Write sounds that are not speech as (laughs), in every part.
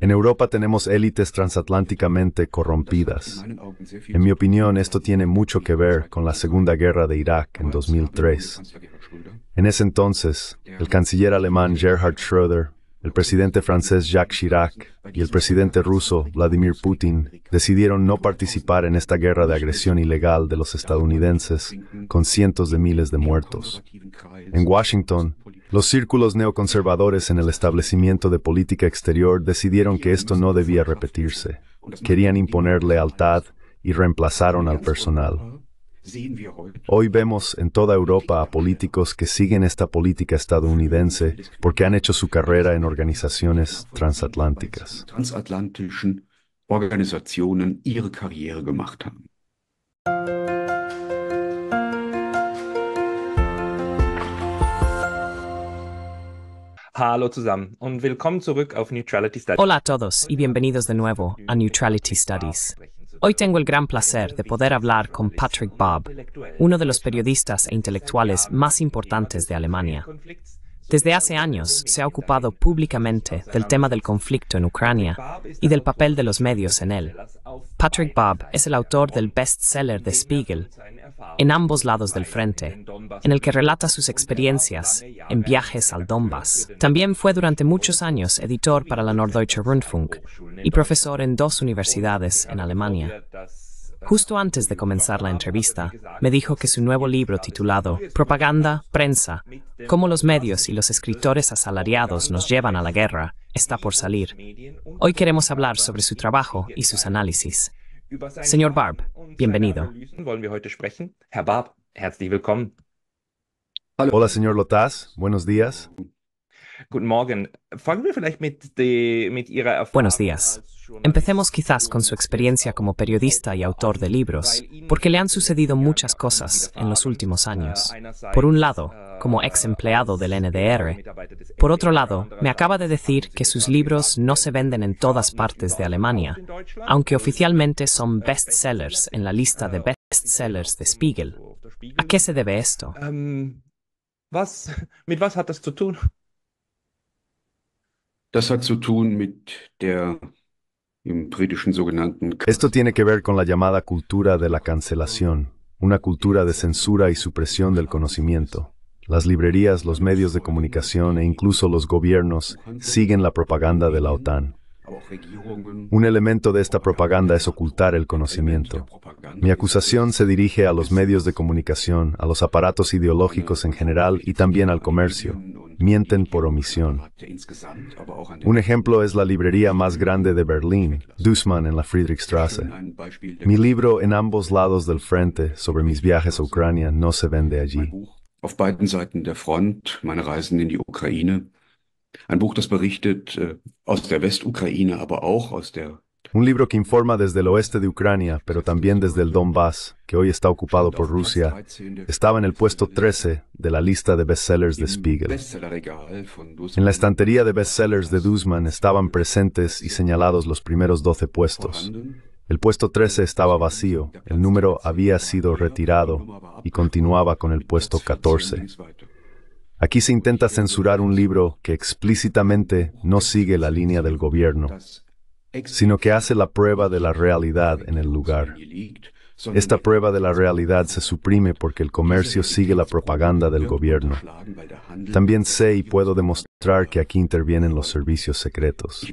en Europa tenemos élites transatlánticamente corrompidas. En mi opinión, esto tiene mucho que ver con la Segunda Guerra de Irak en 2003. En ese entonces, el canciller alemán Gerhard Schröder, el presidente francés Jacques Chirac y el presidente ruso Vladimir Putin decidieron no participar en esta guerra de agresión ilegal de los estadounidenses con cientos de miles de muertos. En Washington, los círculos neoconservadores en el establecimiento de política exterior decidieron que esto no debía repetirse. Querían imponer lealtad y reemplazaron al personal. Hoy vemos en toda Europa a políticos que siguen esta política estadounidense porque han hecho su carrera en organizaciones transatlánticas. Hola a todos y bienvenidos de nuevo a Neutrality Studies. Hoy tengo el gran placer de poder hablar con Patrick Bob, uno de los periodistas e intelectuales más importantes de Alemania. Desde hace años se ha ocupado públicamente del tema del conflicto en Ucrania y del papel de los medios en él. Patrick Bob es el autor del bestseller de Spiegel, en ambos lados del frente, en el que relata sus experiencias en viajes al Donbass. También fue durante muchos años editor para la Norddeutsche Rundfunk y profesor en dos universidades en Alemania. Justo antes de comenzar la entrevista, me dijo que su nuevo libro titulado Propaganda, Prensa, cómo los medios y los escritores asalariados nos llevan a la guerra, está por salir. Hoy queremos hablar sobre su trabajo y sus análisis. Señor Barb, Bienvenido. Hola, señor Lotas. Buenos días. Buenos días. Empecemos quizás con su experiencia como periodista y autor de libros, porque le han sucedido muchas cosas en los últimos äh, años. Por un lado, äh, como ex empleado del NDR. Por otro lado, me acaba de decir que sus libros no se venden en todas partes de Alemania, aunque oficialmente son äh, bestsellers en la lista de bestsellers de Spiegel. ¿A qué se debe esto? Ähm, (laughs) Esto tiene que ver con la llamada cultura de la cancelación, una cultura de censura y supresión del conocimiento. Las librerías, los medios de comunicación e incluso los gobiernos siguen la propaganda de la OTAN. Un elemento de esta propaganda es ocultar el conocimiento. Mi acusación se dirige a los medios de comunicación, a los aparatos ideológicos en general y también al comercio. Mienten por omisión. Un ejemplo es la librería más grande de Berlín, Dussmann en la Friedrichstrasse. Mi libro en ambos lados del frente sobre mis viajes a Ucrania no se vende allí. Un libro que informa desde el oeste de Ucrania, pero también desde el Donbass, que hoy está ocupado por Rusia, estaba en el puesto 13 de la lista de bestsellers de Spiegel. En la estantería de bestsellers de Duzman estaban presentes y señalados los primeros 12 puestos. El puesto 13 estaba vacío, el número había sido retirado y continuaba con el puesto 14. Aquí se intenta censurar un libro que explícitamente no sigue la línea del gobierno, sino que hace la prueba de la realidad en el lugar. Esta prueba de la realidad se suprime porque el comercio sigue la propaganda del gobierno. También sé y puedo demostrar que aquí intervienen los servicios secretos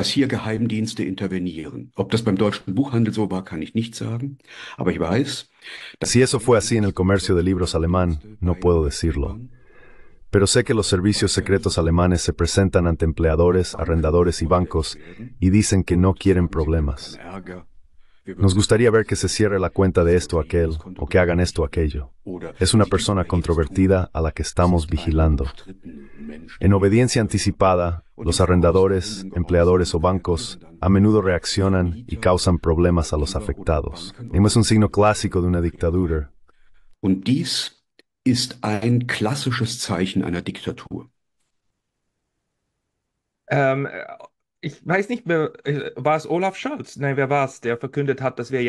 hier Geheimdienste intervenieren. Ob das beim deutschen Buchhandel so kann ich nicht sagen, aber ich weiß. Si eso fue así en el comercio de libros alemán, no puedo decirlo. Pero sé que los servicios secretos alemanes se presentan ante empleadores, arrendadores y bancos y dicen que no quieren problemas. Nos gustaría ver que se cierre la cuenta de esto aquel o que hagan esto o aquello. Es una persona controvertida a la que estamos vigilando. En obediencia anticipada, los arrendadores, empleadores o bancos a menudo reaccionan y causan problemas a los afectados. Y es un signo clásico de una dictadura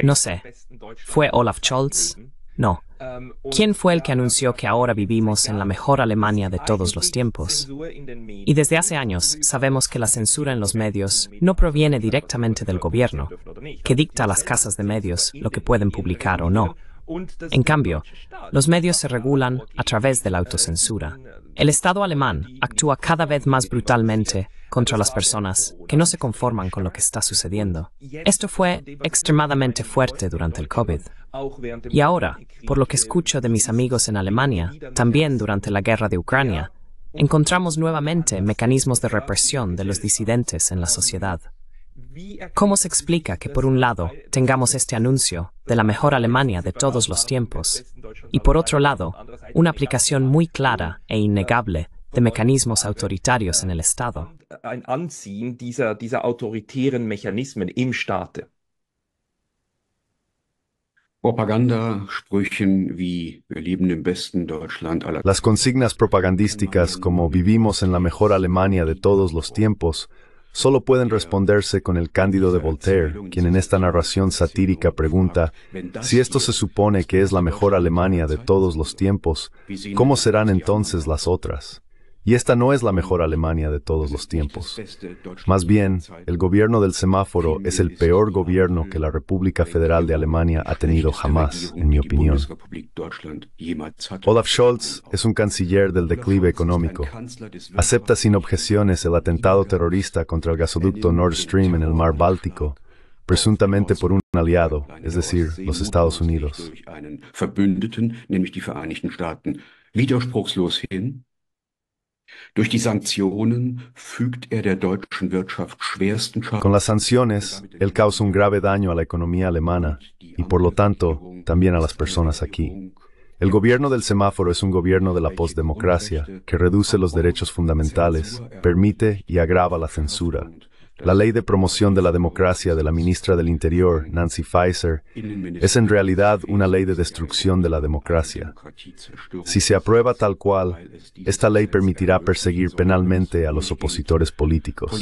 no sé. ¿Fue Olaf Scholz? No. Ähm, ¿Quién fue el que anunció que ahora vivimos en la mejor Alemania de todos los tiempos? Y desde hace años sabemos que la censura en los medios no proviene directamente del gobierno, que dicta a las casas de medios lo que pueden publicar o no, en cambio, los medios se regulan a través de la autocensura. El Estado alemán actúa cada vez más brutalmente contra las personas que no se conforman con lo que está sucediendo. Esto fue extremadamente fuerte durante el COVID. Y ahora, por lo que escucho de mis amigos en Alemania, también durante la guerra de Ucrania, encontramos nuevamente mecanismos de represión de los disidentes en la sociedad. ¿Cómo se explica que por un lado tengamos este anuncio de la mejor Alemania de todos los tiempos y por otro lado una aplicación muy clara e innegable de mecanismos autoritarios en el Estado? Las consignas propagandísticas como Vivimos en la mejor Alemania de todos los tiempos solo pueden responderse con el cándido de Voltaire, quien en esta narración satírica pregunta, si esto se supone que es la mejor Alemania de todos los tiempos, ¿cómo serán entonces las otras? Y esta no es la mejor Alemania de todos los tiempos. Más bien, el gobierno del semáforo es el peor gobierno que la República Federal de Alemania ha tenido jamás, en mi opinión. Olaf Scholz es un canciller del declive económico. Acepta sin objeciones el atentado terrorista contra el gasoducto Nord Stream en el mar Báltico, presuntamente por un aliado, es decir, los Estados Unidos. Con las sanciones, él causa un grave daño a la economía alemana y por lo tanto también a las personas aquí. El gobierno del semáforo es un gobierno de la postdemocracia que reduce los derechos fundamentales, permite y agrava la censura. La ley de promoción de la democracia de la ministra del Interior, Nancy Pfizer, es en realidad una ley de destrucción de la democracia. Si se aprueba tal cual, esta ley permitirá perseguir penalmente a los opositores políticos.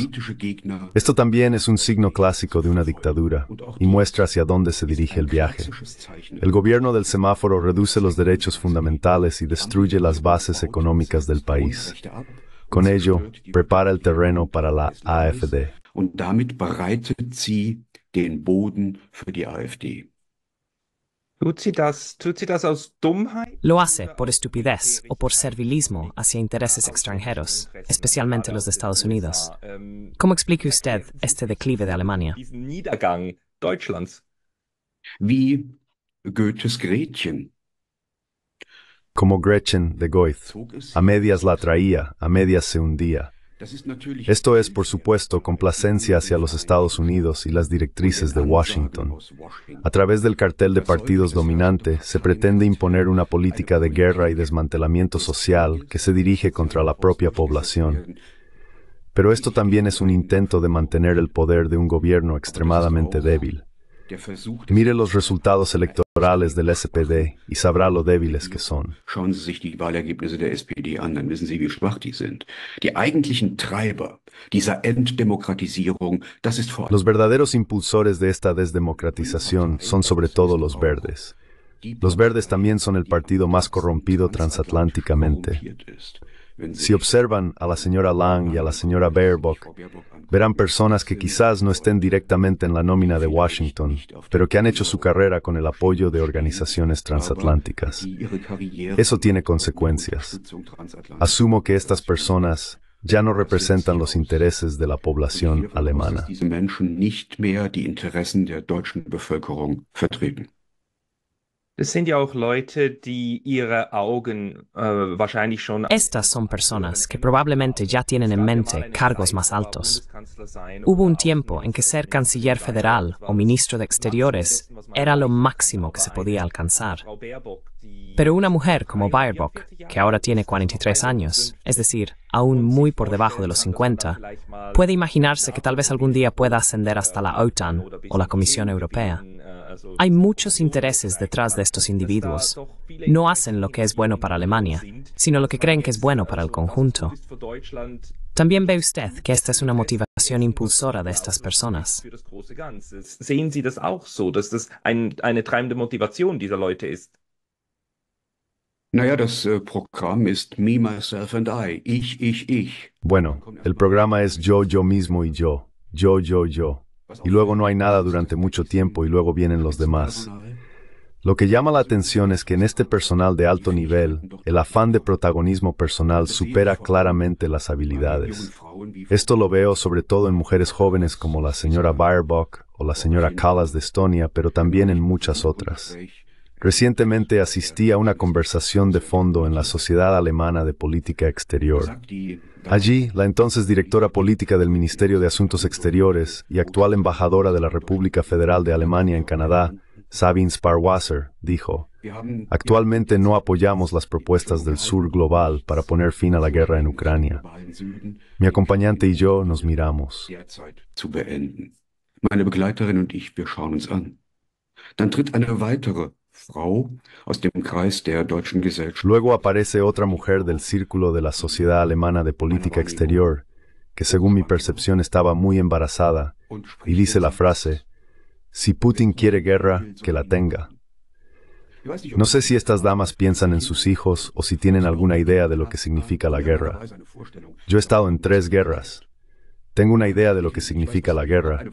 Esto también es un signo clásico de una dictadura y muestra hacia dónde se dirige el viaje. El gobierno del semáforo reduce los derechos fundamentales y destruye las bases económicas del país. Con ello, prepara el terreno para la AFD. Und damit bereitet sie den Boden für die AfD. Lo hace por estupidez o por servilismo hacia intereses extranjeros, especialmente los de Estados Unidos. ¿Cómo explica usted este declive de Alemania? Como Gretchen de Goethe, a medias la traía, a medias se hundía. Esto es, por supuesto, complacencia hacia los Estados Unidos y las directrices de Washington. A través del cartel de partidos dominante, se pretende imponer una política de guerra y desmantelamiento social que se dirige contra la propia población. Pero esto también es un intento de mantener el poder de un gobierno extremadamente débil. Mire los resultados electorales del SPD y sabrá lo débiles que son. Los verdaderos impulsores de esta desdemocratización son sobre todo los verdes. Los verdes también son el partido más corrompido transatlánticamente. Si observan a la señora Lang y a la señora Baerbock, verán personas que quizás no estén directamente en la nómina de Washington, pero que han hecho su carrera con el apoyo de organizaciones transatlánticas. Eso tiene consecuencias. Asumo que estas personas ya no representan los intereses de la población alemana. Estas son personas que probablemente ya tienen en mente cargos más altos. Hubo un tiempo en que ser canciller federal o ministro de Exteriores era lo máximo que se podía alcanzar. Pero una mujer como Baerbock, que ahora tiene 43 años, es decir, aún muy por debajo de los 50, puede imaginarse que tal vez algún día pueda ascender hasta la OTAN o la Comisión Europea. Hay muchos intereses detrás de estos individuos. No hacen lo que es bueno para Alemania, sino lo que creen que es bueno para el conjunto. También ve usted que esta es una motivación impulsora de estas personas. Bueno, el programa es yo, yo mismo y yo. Yo, yo, yo y luego no hay nada durante mucho tiempo y luego vienen los demás. Lo que llama la atención es que en este personal de alto nivel, el afán de protagonismo personal supera claramente las habilidades. Esto lo veo sobre todo en mujeres jóvenes como la señora Baerbock o la señora Callas de Estonia, pero también en muchas otras. Recientemente asistí a una conversación de fondo en la Sociedad Alemana de Política Exterior. Allí, la entonces directora política del Ministerio de Asuntos Exteriores y actual embajadora de la República Federal de Alemania en Canadá, Sabine Sparwasser, dijo, Actualmente no apoyamos las propuestas del sur global para poner fin a la guerra en Ucrania. Mi acompañante y yo nos miramos. Meine Begleiterin und ich, schauen uns an. Dann tritt eine weitere Luego aparece otra mujer del círculo de la Sociedad Alemana de Política Exterior, que según mi percepción estaba muy embarazada, y dice la frase, si Putin quiere guerra, que la tenga. No sé si estas damas piensan en sus hijos o si tienen alguna idea de lo que significa la guerra. Yo he estado en tres guerras, tengo una idea de lo que significa la guerra.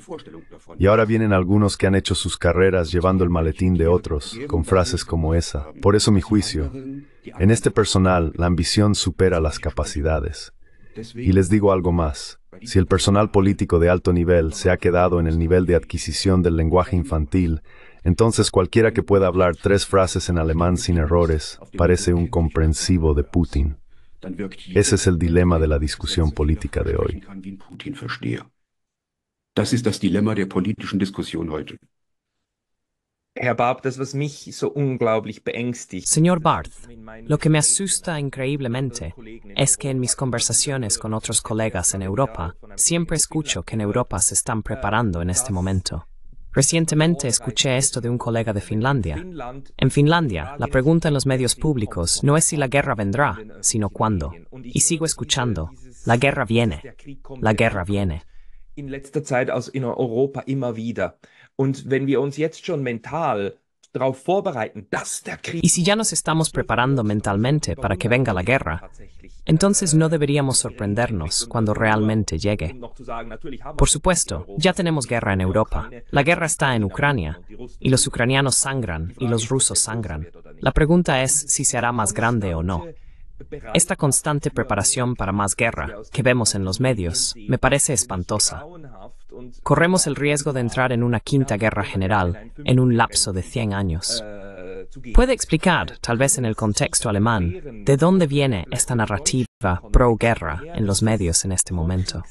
Y ahora vienen algunos que han hecho sus carreras llevando el maletín de otros, con frases como esa. Por eso mi juicio. En este personal, la ambición supera las capacidades. Y les digo algo más. Si el personal político de alto nivel se ha quedado en el nivel de adquisición del lenguaje infantil, entonces cualquiera que pueda hablar tres frases en alemán sin errores parece un comprensivo de Putin. Ese es el dilema de la discusión política de hoy. Señor Barth, lo que me asusta increíblemente es que en mis conversaciones con otros colegas en Europa siempre escucho que en Europa se están preparando en este momento. Recientemente escuché esto de un colega de Finlandia. En Finlandia, la pregunta en los medios públicos no es si la guerra vendrá, sino cuándo. Y sigo escuchando, la guerra viene, la guerra viene. Y si ya nos estamos preparando mentalmente para que venga la guerra, entonces no deberíamos sorprendernos cuando realmente llegue. Por supuesto, ya tenemos guerra en Europa. La guerra está en Ucrania, y los ucranianos sangran, y los rusos sangran. La pregunta es si se hará más grande o no. Esta constante preparación para más guerra que vemos en los medios me parece espantosa. Corremos el riesgo de entrar en una quinta guerra general en un lapso de 100 años. ¿Puede explicar, tal vez en el contexto alemán, de dónde viene esta narrativa pro-guerra en los medios en este momento?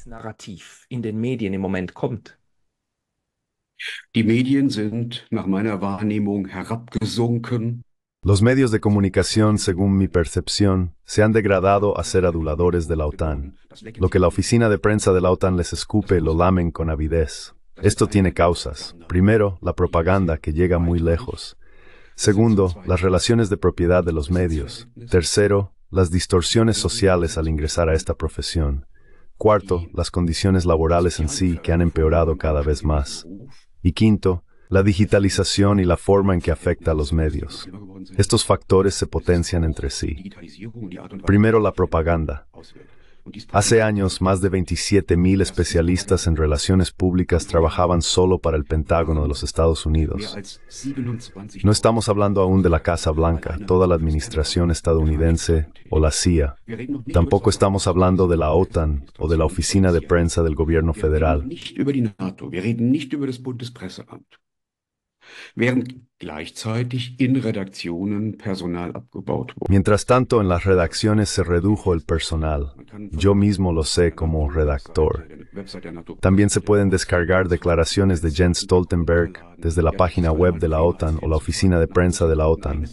Los medios de comunicación, según mi percepción, se han degradado a ser aduladores de la OTAN. Lo que la oficina de prensa de la OTAN les escupe lo lamen con avidez. Esto tiene causas. Primero, la propaganda que llega muy lejos. Segundo, las relaciones de propiedad de los medios. Tercero, las distorsiones sociales al ingresar a esta profesión. Cuarto, las condiciones laborales en sí que han empeorado cada vez más. Y quinto, la digitalización y la forma en que afecta a los medios. Estos factores se potencian entre sí. Primero, la propaganda. Hace años, más de 27.000 especialistas en relaciones públicas trabajaban solo para el Pentágono de los Estados Unidos. No estamos hablando aún de la Casa Blanca, toda la administración estadounidense o la CIA. Tampoco estamos hablando de la OTAN o de la oficina de prensa del gobierno federal. Mientras tanto, en las redacciones se redujo el personal. Yo mismo lo sé como redactor. También se pueden descargar declaraciones de Jens Stoltenberg desde la página web de la OTAN o la oficina de prensa de la OTAN.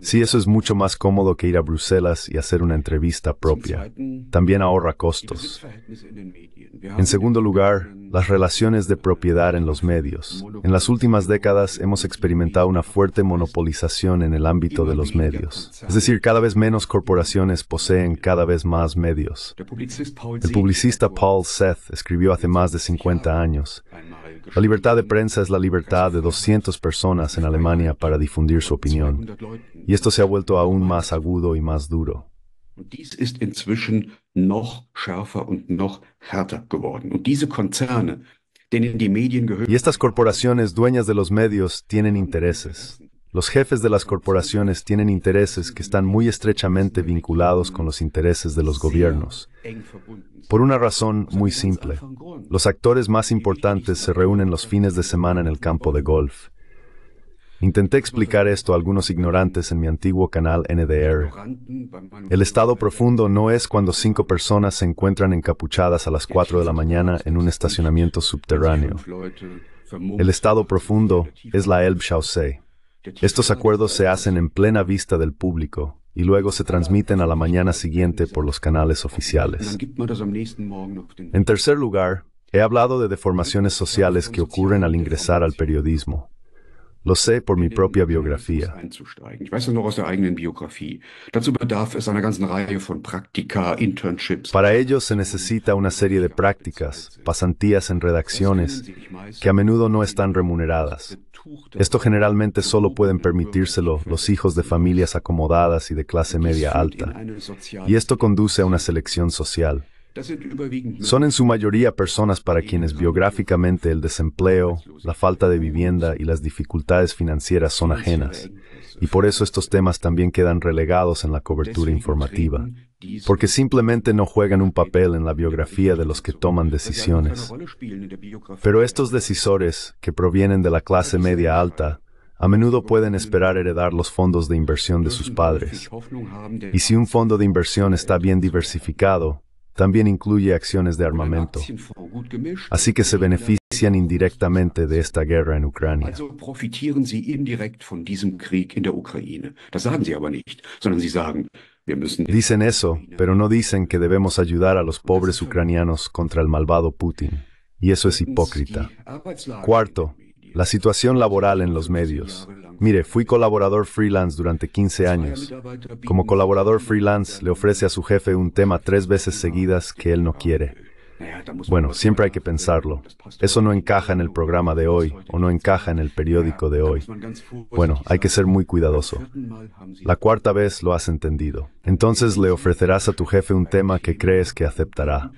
Sí, eso es mucho más cómodo que ir a Bruselas y hacer una entrevista propia. También ahorra costos. En segundo lugar, las relaciones de propiedad en los medios. En las últimas décadas hemos experimentado una fuerte monopolización en el ámbito de los medios. Es decir, cada vez menos corporaciones poseen cada vez más medios. El publicista Paul Seth escribió hace más de 50 años, La libertad de prensa es la libertad de 200 personas en Alemania para difundir su opinión. Y esto se ha vuelto aún más agudo y más duro. Y estas corporaciones dueñas de los medios tienen intereses. Los jefes de las corporaciones tienen intereses que están muy estrechamente vinculados con los intereses de los gobiernos. Por una razón muy simple. Los actores más importantes se reúnen los fines de semana en el campo de golf. Intenté explicar esto a algunos ignorantes en mi antiguo canal NDR. El estado profundo no es cuando cinco personas se encuentran encapuchadas a las 4 de la mañana en un estacionamiento subterráneo. El estado profundo es la Elbchaussee. Estos acuerdos se hacen en plena vista del público y luego se transmiten a la mañana siguiente por los canales oficiales. En tercer lugar, he hablado de deformaciones sociales que ocurren al ingresar al periodismo. Lo sé por mi äh, propia äh, biografía. Para ello se necesita una serie de prácticas, pasantías en redacciones, que a menudo no están remuneradas. Esto generalmente solo pueden permitírselo los hijos de familias acomodadas y de clase media alta. Y esto conduce a una selección social. Son en su mayoría personas para quienes biográficamente el desempleo, la falta de vivienda y las dificultades financieras son ajenas, y por eso estos temas también quedan relegados en la cobertura informativa, porque simplemente no juegan un papel en la biografía de los que toman pues decisiones. Pero estos decisores, que provienen de la clase pues media alta, a menudo pueden esperar heredar los fondos de inversión de sus padres. Y si un fondo de inversión está bien diversificado, también incluye acciones de armamento. Así que se benefician indirectamente de esta guerra en Ucrania. Dicen eso, pero no dicen que debemos ayudar a los pobres ucranianos contra el malvado Putin. Y eso es hipócrita. Cuarto, la situación laboral en los medios. Mire, fui colaborador freelance durante 15 años. Como colaborador freelance le ofrece a su jefe un tema tres veces seguidas que él no quiere. Bueno, siempre hay que pensarlo. Eso no encaja en el programa de hoy o no encaja en el periódico de hoy. Bueno, hay que ser muy cuidadoso. La cuarta vez lo has entendido. Entonces le ofrecerás a tu jefe un tema que crees que aceptará.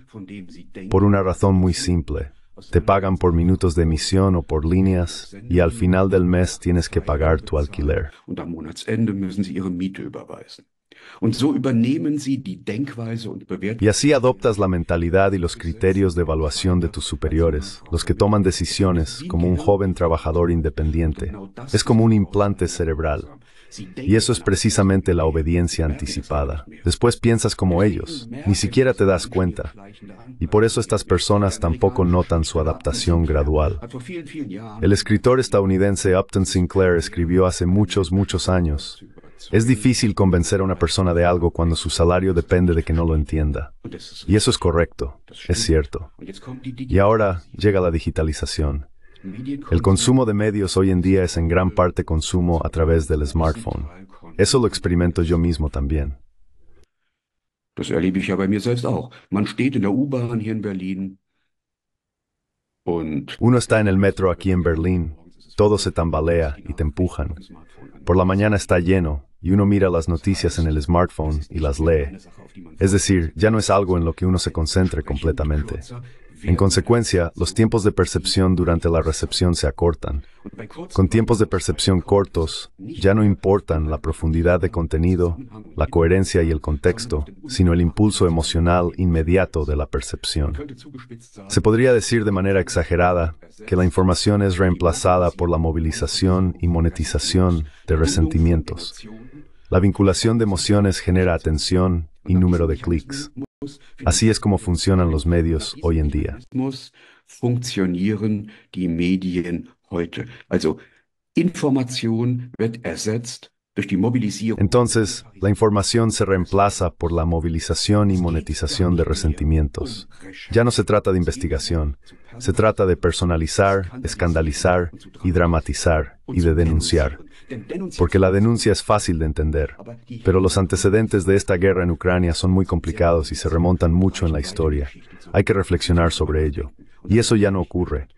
Por una razón muy simple. Te pagan por minutos de emisión o por líneas y al final del mes tienes que pagar tu alquiler. Y así adoptas la mentalidad y los criterios de evaluación de tus superiores, los que toman decisiones como un joven trabajador independiente. Es como un implante cerebral. Y eso es precisamente la obediencia anticipada. Después piensas como ellos, ni siquiera te das cuenta. Y por eso estas personas tampoco notan su adaptación gradual. El escritor estadounidense Upton Sinclair escribió hace muchos, muchos años, es difícil convencer a una persona de algo cuando su salario depende de que no lo entienda. Y eso es correcto, es cierto. Y ahora llega la digitalización. El consumo de medios hoy en día es en gran parte consumo a través del smartphone. Eso lo experimento yo mismo también. Uno está en el metro aquí en Berlín. Todo se tambalea y te empujan. Por la mañana está lleno y uno mira las noticias en el smartphone y las lee. Es decir, ya no es algo en lo que uno se concentre completamente. En consecuencia, los tiempos de percepción durante la recepción se acortan. Con tiempos de percepción cortos, ya no importan la profundidad de contenido, la coherencia y el contexto, sino el impulso emocional inmediato de la percepción. Se podría decir de manera exagerada que la información es reemplazada por la movilización y monetización de resentimientos. La vinculación de emociones genera atención y número de clics. Así es como funcionan los medios hoy en día. entonces, la información se reemplaza por la movilización y monetización de resentimientos. Ya no se trata de investigación, se trata de personalizar, escandalizar y dramatizar y de denunciar porque la denuncia es fácil de entender, pero los antecedentes de esta guerra en Ucrania son muy complicados y se remontan mucho en la historia. Hay que reflexionar sobre ello, y eso ya no ocurre.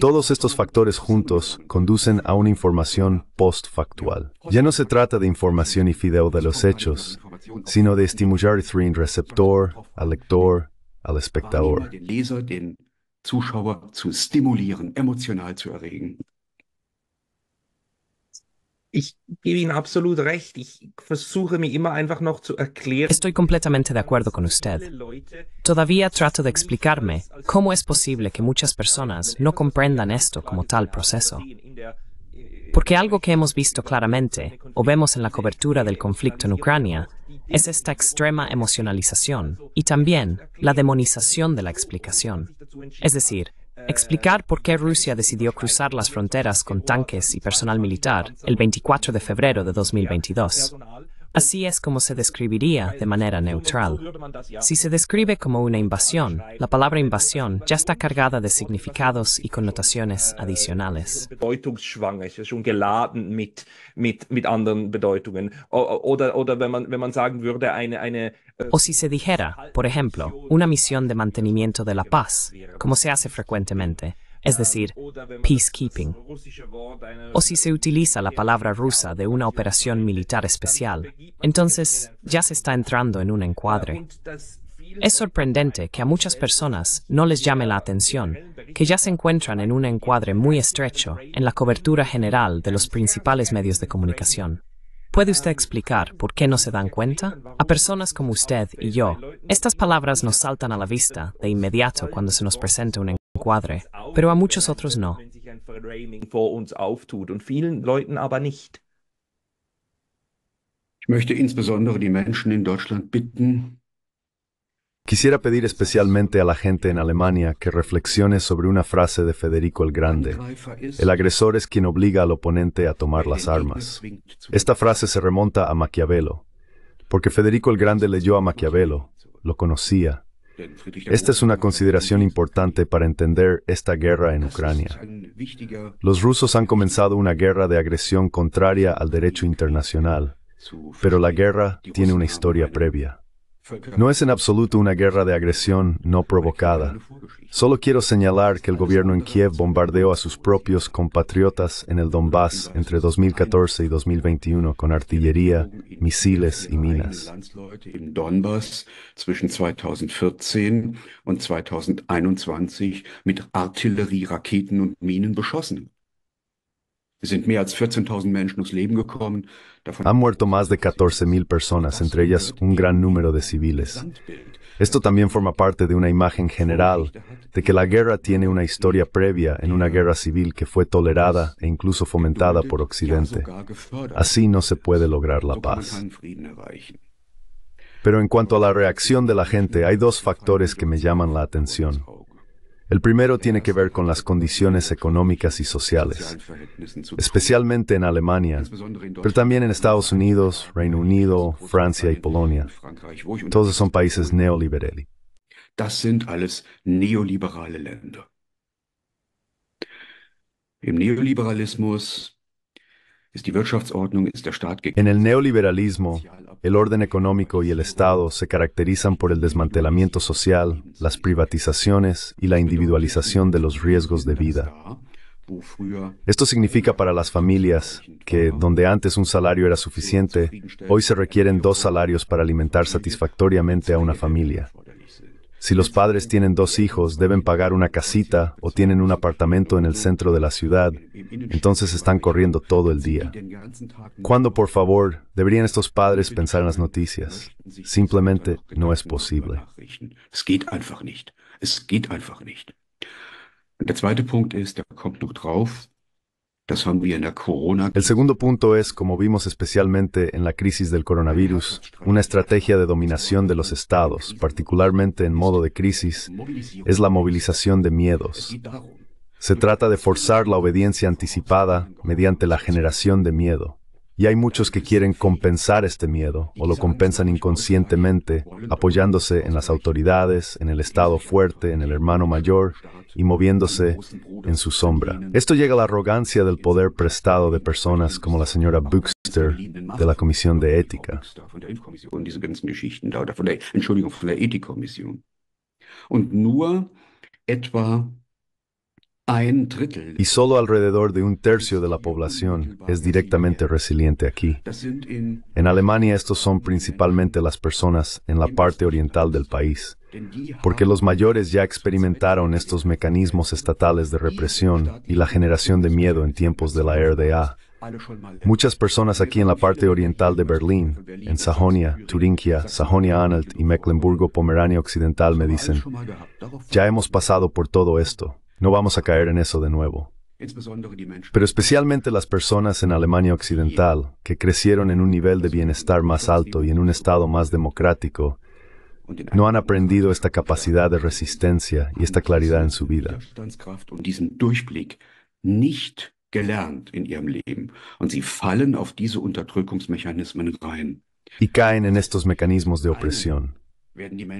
Todos estos factores juntos conducen a una información postfactual. Ya no se trata de información y fideo de los hechos, sino de estimular al receptor, al lector, al espectador. Estoy completamente de acuerdo con usted. Todavía trato de explicarme cómo es posible que muchas personas no comprendan esto como tal proceso. Porque algo que hemos visto claramente, o vemos en la cobertura del conflicto en Ucrania, es esta extrema emocionalización y también la demonización de la explicación. Es decir, explicar por qué Rusia decidió cruzar las fronteras con tanques y personal militar el 24 de febrero de 2022. Así es como se describiría de manera neutral. Si se describe como una invasión, la palabra invasión ya está cargada de significados y connotaciones adicionales. O si se dijera, por ejemplo, una misión de mantenimiento de la paz, como se hace frecuentemente, es decir, peacekeeping, o si se utiliza la palabra rusa de una operación militar especial, entonces ya se está entrando en un encuadre. Es sorprendente que a muchas personas no les llame la atención que ya se encuentran en un encuadre muy estrecho en la cobertura general de los principales medios de comunicación. ¿Puede usted explicar por qué no se dan cuenta? A personas como usted y yo, estas palabras nos saltan a la vista de inmediato cuando se nos presenta un cuadre, pero a muchos otros no. Quisiera pedir especialmente a la gente en Alemania que reflexione sobre una frase de Federico el Grande. El agresor es quien obliga al oponente a tomar las armas. Esta frase se remonta a Maquiavelo, porque Federico el Grande leyó a Maquiavelo, lo conocía, esta es una consideración importante para entender esta guerra en Ucrania. Los rusos han comenzado una guerra de agresión contraria al derecho internacional, pero la guerra tiene una historia previa. No es en absoluto una guerra de agresión no provocada. Solo quiero señalar que el gobierno en Kiev bombardeó a sus propios compatriotas en el Donbass entre 2014 y 2021 con artillería, misiles y minas. 2014 2021 han muerto más de 14.000 personas, entre ellas un gran número de civiles. Esto también forma parte de una imagen general de que la guerra tiene una historia previa en una guerra civil que fue tolerada e incluso fomentada por Occidente. Así no se puede lograr la paz. Pero en cuanto a la reacción de la gente, hay dos factores que me llaman la atención. El primero tiene que ver con las condiciones económicas y sociales, especialmente en Alemania, pero también en Estados Unidos, Reino Unido, Francia y Polonia. Todos son países neoliberales. En el neoliberalismo, el orden económico y el Estado se caracterizan por el desmantelamiento social, las privatizaciones y la individualización de los riesgos de vida. Esto significa para las familias que, donde antes un salario era suficiente, hoy se requieren dos salarios para alimentar satisfactoriamente a una familia. Si los padres tienen dos hijos, deben pagar una casita o tienen un apartamento en el centro de la ciudad, entonces están corriendo todo el día. ¿Cuándo, por favor, deberían estos padres pensar en las noticias? Simplemente no es posible. Der drauf, pues El segundo punto es, como vimos especialmente en la crisis del coronavirus, una estrategia de dominación de los estados, particularmente en modo de crisis, es la movilización de miedos. Se trata de forzar la obediencia anticipada mediante la generación de miedo. Y hay muchos que quieren compensar este miedo, o lo compensan inconscientemente, apoyándose en las autoridades, en el Estado fuerte, en el hermano mayor, y moviéndose en su sombra. Esto llega a la arrogancia del poder prestado de personas como la señora Buxter de la Comisión de Ética y solo alrededor de un tercio de la población es directamente resiliente aquí. En Alemania estos son principalmente las personas en la parte oriental del país, porque los mayores ya experimentaron estos mecanismos estatales de represión y la generación de miedo en tiempos de la RDA. Muchas personas aquí en la parte oriental de Berlín, en Sajonia, Turingia, Sajonia-Anhalt y mecklenburg pomerania Occidental me dicen, ya hemos pasado por todo esto. No vamos a caer en eso de nuevo. Pero especialmente las personas en Alemania Occidental, que crecieron en un nivel de bienestar más alto y en un estado más democrático, no han aprendido esta capacidad de resistencia y esta claridad en su vida. Y caen en estos mecanismos de opresión.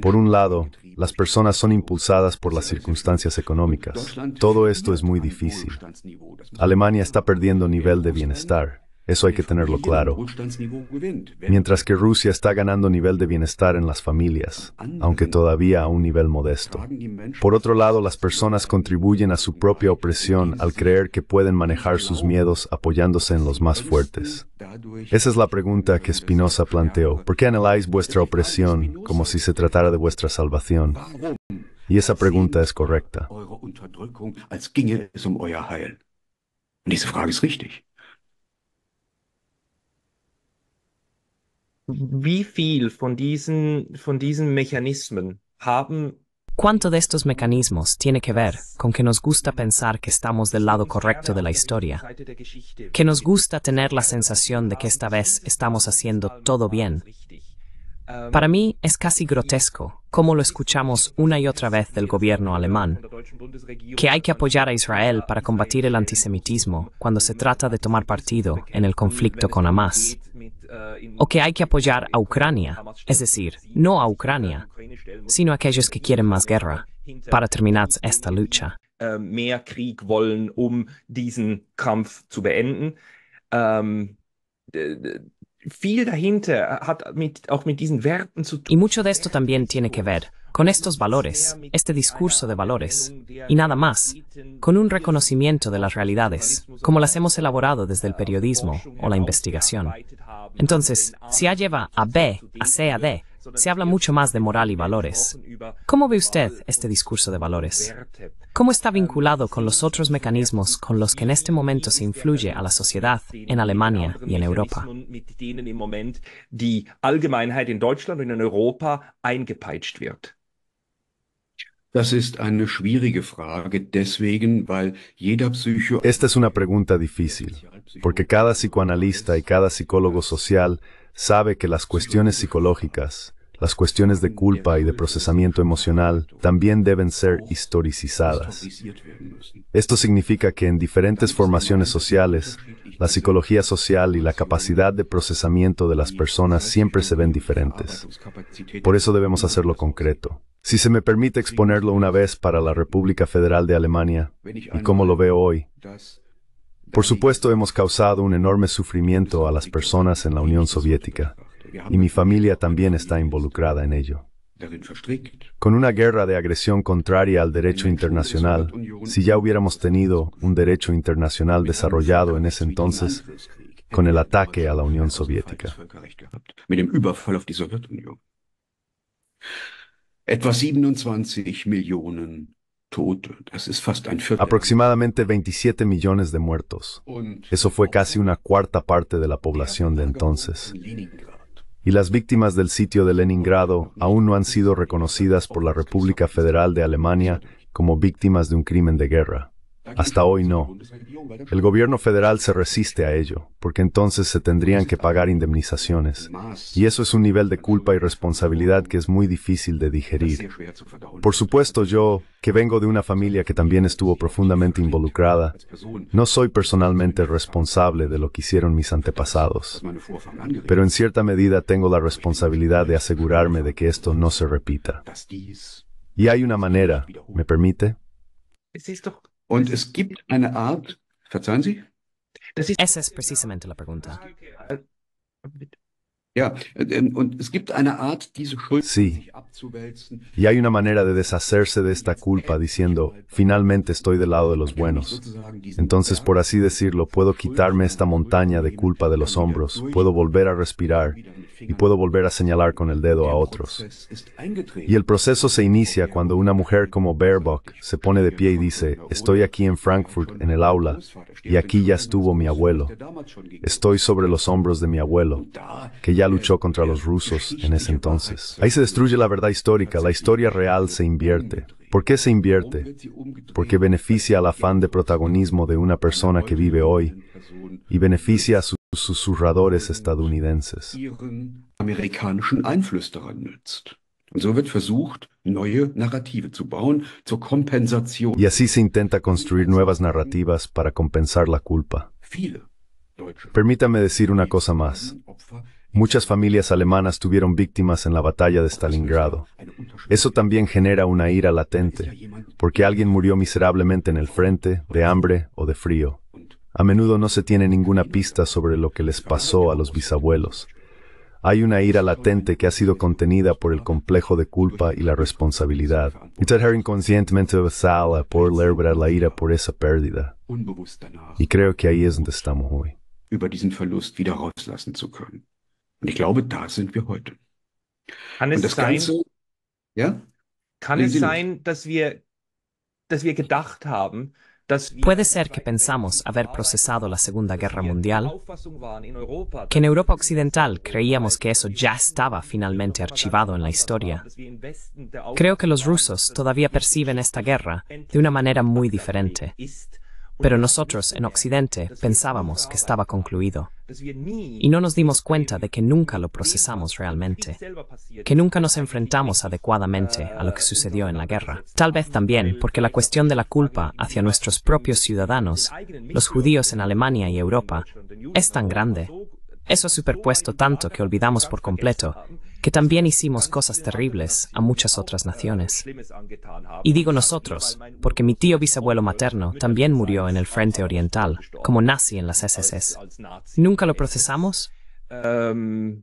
Por un lado, las personas son impulsadas por las circunstancias económicas. Todo esto es muy difícil. Alemania está perdiendo nivel de bienestar. Eso hay que tenerlo claro. Mientras que Rusia está ganando nivel de bienestar en las familias, aunque todavía a un nivel modesto. Por otro lado, las personas contribuyen a su propia opresión al creer que pueden manejar sus miedos apoyándose en los más fuertes. Esa es la pregunta que Spinoza planteó. ¿Por qué analizáis vuestra opresión como si se tratara de vuestra salvación? Y esa pregunta es correcta. ¿Cuánto de estos mecanismos tiene que ver con que nos gusta pensar que estamos del lado correcto de la historia? Que nos gusta tener la sensación de que esta vez estamos haciendo todo bien. Para mí es casi grotesco cómo lo escuchamos una y otra vez del gobierno alemán, que hay que apoyar a Israel para combatir el antisemitismo cuando se trata de tomar partido en el conflicto con Hamas, o que hay que apoyar a Ucrania, es decir, no a Ucrania, sino a aquellos que quieren más guerra para terminar esta lucha. Ähm, mehr Krieg wollen, um diesen Kampf zu beenden. Ähm, dahinter auch mit diesen Werten Y mucho de esto también tiene que ver con estos valores, este discurso de valores, y nada más, con un reconocimiento de las realidades, como las hemos elaborado desde el periodismo o la investigación. Entonces, si A lleva a B, a C, a D, se habla mucho más de moral y valores. ¿Cómo ve usted este discurso de valores? ¿Cómo está vinculado con los otros mecanismos con los que en este momento se influye a la sociedad en Alemania y en Europa? Esta es una pregunta difícil, porque cada psicoanalista y cada psicólogo social sabe que las cuestiones psicológicas, las cuestiones de culpa y de procesamiento emocional también deben ser historicizadas. Esto significa que en diferentes formaciones sociales, la psicología social y la capacidad de procesamiento de las personas siempre se ven diferentes. Por eso debemos hacerlo concreto. Si se me permite exponerlo una vez para la República Federal de Alemania y como lo veo hoy, por supuesto hemos causado un enorme sufrimiento a las personas en la Unión Soviética y mi familia también está involucrada en ello. Con una guerra de agresión contraria al derecho internacional, si ya hubiéramos tenido un derecho internacional desarrollado en ese entonces, con el ataque a la Unión Soviética. Aproximadamente 27 millones de muertos. Eso fue casi una cuarta parte de la población de entonces. Y las víctimas del sitio de Leningrado aún no han sido reconocidas por la República Federal de Alemania como víctimas de un crimen de guerra. Hasta hoy no. El gobierno federal se resiste a ello, porque entonces se tendrían que pagar indemnizaciones. Y eso es un nivel de culpa y responsabilidad que es muy difícil de digerir. Por supuesto, yo, que vengo de una familia que también estuvo profundamente involucrada, no soy personalmente responsable de lo que hicieron mis antepasados. Pero en cierta medida tengo la responsabilidad de asegurarme de que esto no se repita. Y hay una manera, ¿me permite? Und es gibt eine Art, verzeihen Sie? Esa es precisamente la pregunta. Ah, äh, sí. Y hay una manera de deshacerse de esta culpa diciendo, finalmente estoy del lado de los buenos. Entonces, por así decirlo, puedo quitarme esta montaña de culpa de los hombros, puedo volver a respirar y puedo volver a señalar con el dedo a otros. Y el proceso se inicia cuando una mujer como Baerbock se pone de pie y dice, estoy aquí en Frankfurt, en el aula, y aquí ya estuvo mi abuelo. Estoy sobre los hombros de mi abuelo, que ya luchó contra los rusos en ese entonces. Ahí se destruye la verdad histórica, la historia real se invierte. ¿Por qué se invierte? Porque beneficia al afán de protagonismo de una persona que vive hoy y beneficia a sus susurradores estadounidenses. Y así se intenta construir nuevas narrativas para compensar la culpa. Permítame decir una cosa más. Muchas familias alemanas tuvieron víctimas en la batalla de Stalingrado. Eso también genera una ira latente, porque alguien murió miserablemente en el frente, de hambre o de frío. A menudo no se tiene ninguna pista sobre lo que les pasó a los bisabuelos. Hay una ira latente que ha sido contenida por el complejo de culpa y la responsabilidad. Y la ira por esa pérdida. Y creo que ahí es donde estamos hoy. Und ich glaube, da sind wir Puede ser que pensamos haber procesado la Segunda Guerra Mundial, que en Europa Occidental creíamos que eso ya estaba finalmente archivado en la historia. Creo que los rusos todavía perciben esta guerra de una manera muy diferente. Pero nosotros en Occidente pensábamos que estaba concluido. Y no nos dimos cuenta de que nunca lo procesamos realmente, que nunca nos enfrentamos adecuadamente a lo que sucedió en la guerra. Tal vez también porque la cuestión de la culpa hacia nuestros propios ciudadanos, los judíos en Alemania y Europa, es tan grande. Eso ha superpuesto tanto que olvidamos por completo que también hicimos cosas terribles a muchas otras naciones. Y digo nosotros, porque mi tío bisabuelo materno también murió en el Frente Oriental, como nazi en las SS. ¿Nunca lo procesamos? Ähm,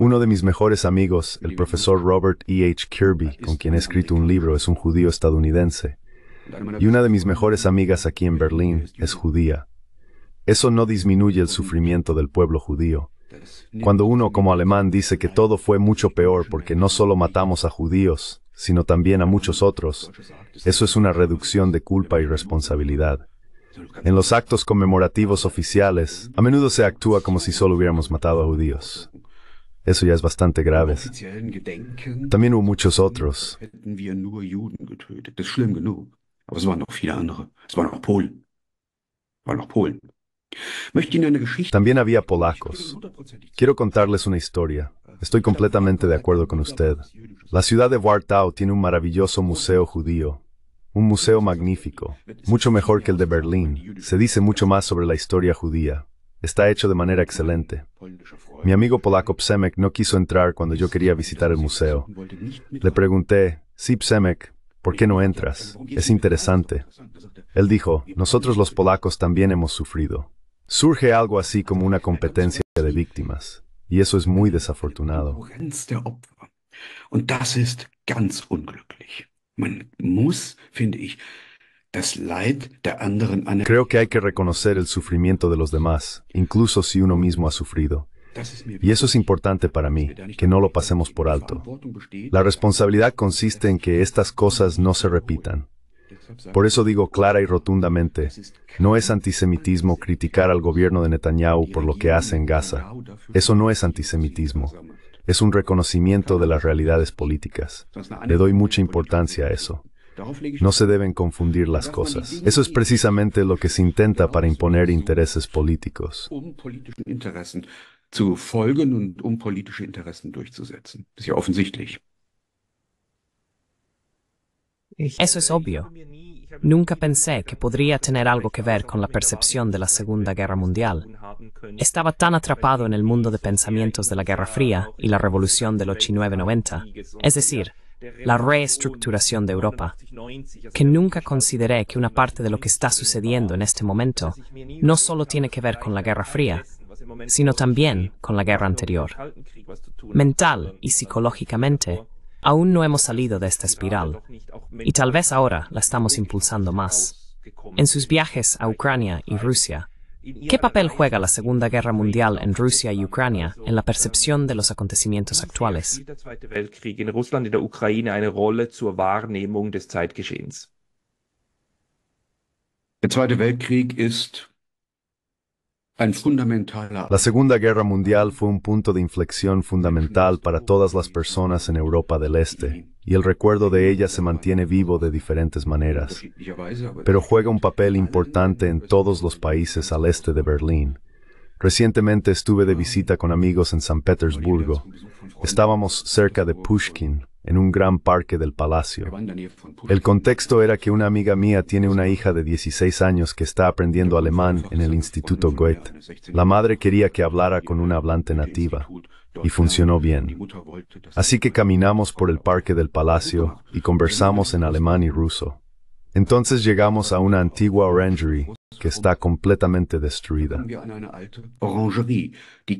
Uno de mis mejores amigos, el profesor Robert E. H. Kirby, con quien he escrito un libro, es un judío estadounidense. Y una de mis mejores amigas aquí en Berlín es judía. Eso no disminuye el sufrimiento del pueblo judío. Cuando uno como alemán dice que todo fue mucho peor porque no solo matamos a judíos, sino también a muchos otros, eso es una reducción de culpa y responsabilidad. En los actos conmemorativos oficiales, a menudo se actúa como si solo hubiéramos matado a judíos. Eso ya es bastante grave. También hubo muchos otros. También había polacos. Quiero contarles una historia. Estoy completamente de acuerdo con usted. La ciudad de Wartau tiene un maravilloso museo judío. Un museo magnífico, mucho mejor que el de Berlín. Se dice mucho más sobre la historia judía. Está hecho de manera excelente. Mi amigo polaco Psemek no quiso entrar cuando yo quería visitar el museo. Le pregunté, sí Psemek, ¿Por qué no entras? Es interesante. Él dijo, nosotros los polacos también hemos sufrido. Surge algo así como una competencia de víctimas, y eso es muy desafortunado. Creo que hay que reconocer el sufrimiento de los demás, incluso si uno mismo ha sufrido. Y eso es importante para mí, que no lo pasemos por alto. La responsabilidad consiste en que estas cosas no se repitan. Por eso digo clara y rotundamente, no es antisemitismo criticar al gobierno de Netanyahu por lo que hace en Gaza. Eso no es antisemitismo. Es un reconocimiento de las realidades políticas. Le doy mucha importancia a eso. No se deben confundir las cosas. Eso es precisamente lo que se intenta para imponer intereses políticos folgen y um durchzusetzen. Eso es obvio. Nunca pensé que podría tener algo que ver con la percepción de la Segunda Guerra Mundial. Estaba tan atrapado en el mundo de pensamientos de la Guerra Fría y la Revolución del 89-90, es decir, la reestructuración de Europa, que nunca consideré que una parte de lo que está sucediendo en este momento no solo tiene que ver con la Guerra Fría, sino también con la guerra anterior. Mental y psicológicamente, aún no hemos salido de esta espiral, y tal vez ahora la estamos impulsando más. En sus viajes a Ucrania y Rusia, ¿qué papel juega la Segunda Guerra Mundial en Rusia y Ucrania en la percepción de los acontecimientos actuales? Segundo Zweite Weltkrieg ist la Segunda Guerra Mundial fue un punto de inflexión fundamental para todas las personas en Europa del Este, y el recuerdo de ella se mantiene vivo de diferentes maneras, pero juega un papel importante en todos los países al este de Berlín. Recientemente estuve de visita con amigos en San Petersburgo. Estábamos cerca de Pushkin, en un gran parque del palacio. El contexto era que una amiga mía tiene una hija de 16 años que está aprendiendo alemán en el Instituto Goethe. La madre quería que hablara con una hablante nativa, y funcionó bien. Así que caminamos por el parque del palacio y conversamos en alemán y ruso. Entonces llegamos a una antigua orangerie que está completamente destruida. Orangerie, die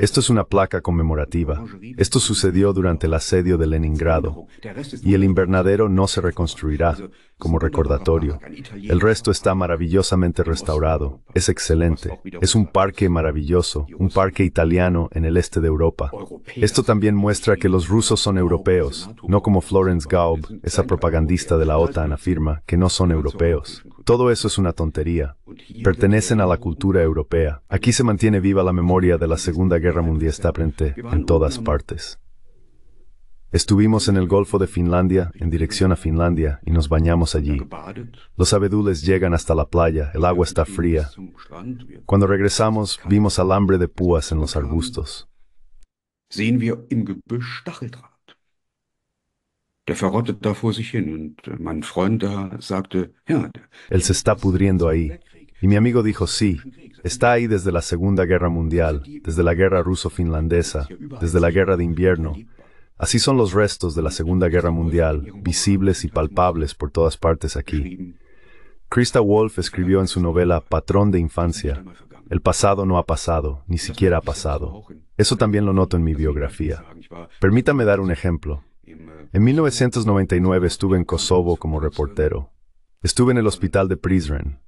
esto es una placa conmemorativa. Esto sucedió durante el asedio de Leningrado y el invernadero no se reconstruirá como recordatorio. El resto está maravillosamente restaurado. Es excelente. Es un parque maravilloso, un parque italiano en el este de Europa. Esto también muestra que los rusos son europeos, no como Florence Gaub, esa propagandista de la OTAN, afirma que no son europeos. Todo eso es una tontería. Pertenecen a la cultura europea. Aquí se mantiene viva la memoria de la Segunda Guerra Mundial está presente en todas partes. Estuvimos en el Golfo de Finlandia, en dirección a Finlandia, y nos bañamos allí. Los abedules llegan hasta la playa, el agua está fría. Cuando regresamos, vimos alambre de púas en los arbustos. él se está pudriendo ahí. Y mi amigo dijo, sí, está ahí desde la Segunda Guerra Mundial, desde la Guerra Ruso-Finlandesa, desde la Guerra de Invierno. Así son los restos de la Segunda Guerra Mundial, visibles y palpables por todas partes aquí. Krista Wolf escribió en su novela Patrón de Infancia, el pasado no ha pasado, ni siquiera ha pasado. Eso también lo noto en mi biografía. Permítame dar un ejemplo. En 1999 estuve en Kosovo como reportero. Estuve en el hospital de Prizren.